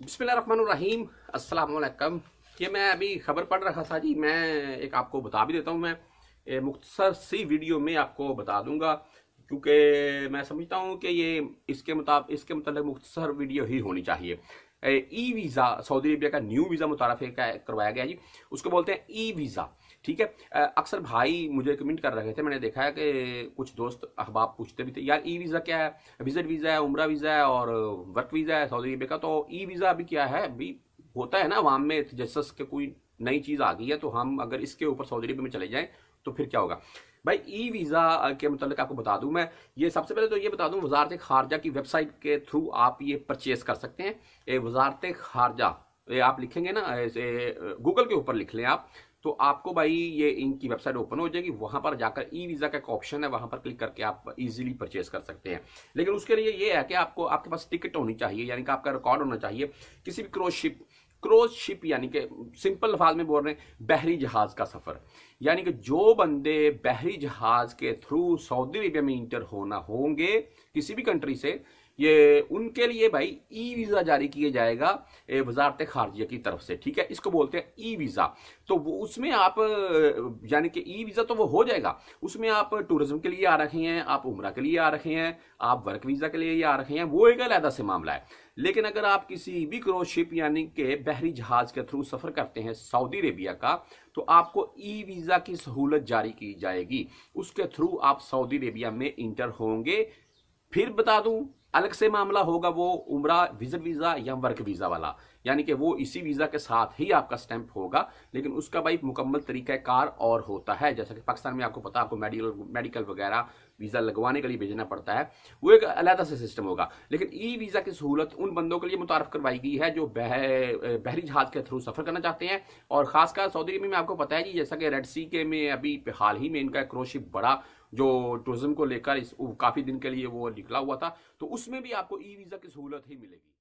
रहीम असलकम ये मैं अभी ख़बर पढ़ रहा था जी मैं एक आपको बता भी देता हूँ मैं मुख्तसर सी वीडियो में आपको बता दूंगा क्योंकि मैं समझता हूँ कि ये इसके मुताबिक इसके मतलब मुख्तर वीडियो ही होनी चाहिए ई वीज़ा सऊदी अरेबिया का न्यू वीज़ा मुतारफ करवाया गया जी उसको बोलते हैं ई वीज़ा ठीक है अक्सर भाई मुझे कमेंट कर रहे थे मैंने देखा है कि कुछ दोस्त अखबार पूछते भी थे यार ई वीज़ा क्या है विजिट वीज़ा है उम्र वीज़ा है और वर्क वीज़ा है सऊदी अरेबिया का तो ई वीज़ा अभी क्या है अभी होता है ना वाम में तजस के कोई नई चीज़ आ गई है तो हम अगर इसके ऊपर सऊदी अरबिया में चले जाएं तो फिर क्या होगा भाई ई वीज़ा के मतलब आपको बता दूं मैं ये सबसे पहले तो ये बता दूं वजारत खारजा की वेबसाइट के थ्रू आप ये परचेस कर सकते हैं ए वजारत खारजा ये आप लिखेंगे ना ऐसे गूगल के ऊपर लिख लें आप तो आपको भाई ये इनकी वेबसाइट ओपन हो जाएगी वहां पर जाकर ई वीज़ा का एक ऑप्शन है वहां पर क्लिक करके आप इजीली परचेज कर सकते हैं लेकिन उसके लिए ये है कि आपको आपके पास टिकट होनी चाहिए यानी कि आपका रिकॉर्ड होना चाहिए किसी भी क्रोज शिप क्रोज शिप यानी कि सिंपल लफाज में बोल रहे हैं बहरी जहाज का सफर यानी कि जो बंदे बहरी जहाज के थ्रू सऊदी अरेबिया में इंटर होना होंगे किसी भी कंट्री से ये उनके लिए भाई ई वीज़ा जारी किया जाएगा वजारत खारजिया की तरफ से ठीक है इसको बोलते हैं ई वीज़ा तो वो उसमें आप यानी कि ई वीज़ा तो वो हो जाएगा उसमें आप टूरिज्म के लिए आ रखे हैं आप उम्र के लिए आ रखे हैं आप वर्क वीज़ा के लिए आ रखे हैं वो एक अलहदा से मामला है लेकिन अगर आप किसी भी क्रोज शिप यानी कि बहरी जहाज के थ्रू सफ़र करते हैं सऊदी अरेबिया का तो आपको ई वीज़ा की सहूलत जारी की जाएगी उसके थ्रू आप सऊदी अरेबिया में इंटर होंगे फिर बता दूं अलग से मामला होगा वो उम्र विजिट वीज़ा या वर्क वीज़ा वाला यानी कि वो इसी वीज़ा के साथ ही आपका स्टैंप होगा लेकिन उसका भाई मुकम्मल तरीका कार और होता है जैसा कि पाकिस्तान में आपको पता आपको मेडिकल मेडिकल वगैरह वीज़ा लगवाने के लिए भेजना पड़ता है वो एक अलहदा से सिस्टम होगा लेकिन ई वीज़ा की सहूलत उन बंदों के लिए मुतारफ़ करवाई गई है जो बह बहरी जहाज़ के थ्रू सफ़र करना चाहते हैं और ख़ासकर सऊदी अरब में आपको पता है कि जैसा कि रेड सी के में अभी हाल ही में इनका क्रोशिप बड़ा जो टूरिज्म को लेकर इस काफ़ी दिन के लिए वो निकला हुआ था तो उस उसमें भी आपको ई वीजा की सहूलत ही मिलेगी